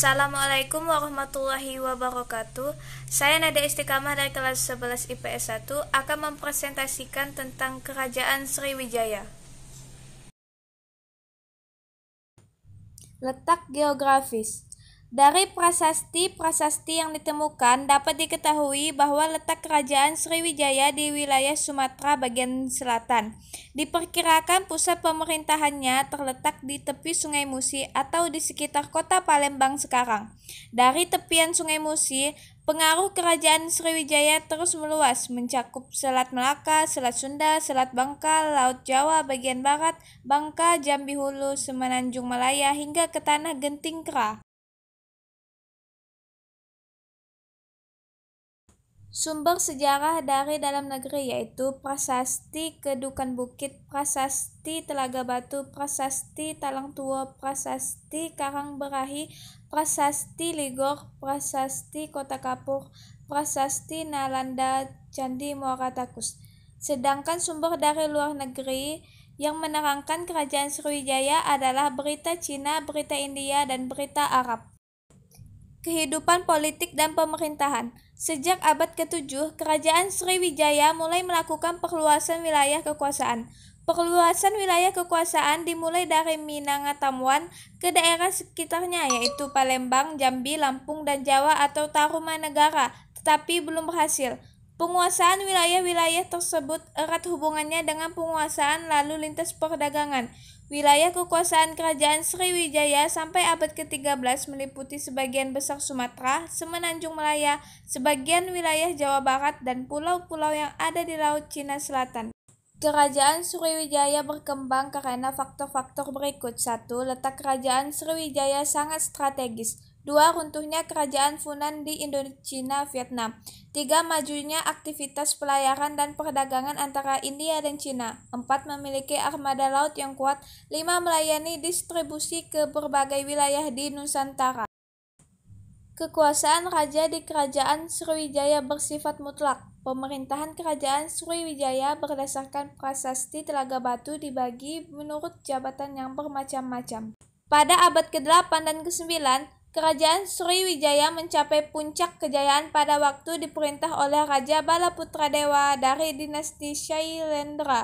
Assalamualaikum warahmatullahi wabarakatuh. Saya Nada Istiqamah dari kelas 11 IPS 1 akan mempresentasikan tentang Kerajaan Sriwijaya. Letak geografis dari prasasti-prasasti yang ditemukan dapat diketahui bahwa letak kerajaan Sriwijaya di wilayah Sumatera bagian selatan. Diperkirakan pusat pemerintahannya terletak di tepi Sungai Musi atau di sekitar kota Palembang sekarang. Dari tepian Sungai Musi, pengaruh kerajaan Sriwijaya terus meluas, mencakup Selat Melaka, Selat Sunda, Selat Bangka, Laut Jawa bagian barat, Bangka, Jambi Hulu, Semenanjung Malaya hingga ke tanah Genting Kera. Sumber sejarah dari dalam negeri yaitu Prasasti Kedukan Bukit, Prasasti Telaga Batu, Prasasti Talang Tua, Prasasti Karang Berahi, Prasasti Ligor, Prasasti Kota Kapur, Prasasti Nalanda, Candi Muara Takus. Sedangkan sumber dari luar negeri yang menerangkan kerajaan Sriwijaya adalah berita Cina, berita India, dan berita Arab kehidupan politik dan pemerintahan. Sejak abad ke-7, kerajaan Sriwijaya mulai melakukan perluasan wilayah kekuasaan. Perluasan wilayah kekuasaan dimulai dari Minangatamuan ke daerah sekitarnya yaitu Palembang, Jambi, Lampung, dan Jawa atau Tarumanegara, tetapi belum berhasil. Penguasaan wilayah-wilayah tersebut erat hubungannya dengan penguasaan lalu lintas perdagangan. Wilayah kekuasaan kerajaan Sriwijaya sampai abad ke-13 meliputi sebagian besar Sumatera, Semenanjung Melaya, sebagian wilayah Jawa Barat, dan pulau-pulau yang ada di Laut Cina Selatan. Kerajaan Sriwijaya berkembang karena faktor-faktor berikut. 1. Letak kerajaan Sriwijaya sangat strategis. Dua, runtuhnya kerajaan Funan di Indochina, Vietnam. Tiga, majunya aktivitas pelayaran dan perdagangan antara India dan Cina. Empat, memiliki armada laut yang kuat. Lima, melayani distribusi ke berbagai wilayah di Nusantara. Kekuasaan raja di Kerajaan Sriwijaya bersifat mutlak. Pemerintahan Kerajaan Sriwijaya berdasarkan prasasti Telaga Batu dibagi menurut jabatan yang bermacam-macam. Pada abad ke-8 dan ke-9, Kerajaan Sriwijaya mencapai puncak kejayaan pada waktu diperintah oleh Raja Balaputradewa dari dinasti Shailendra.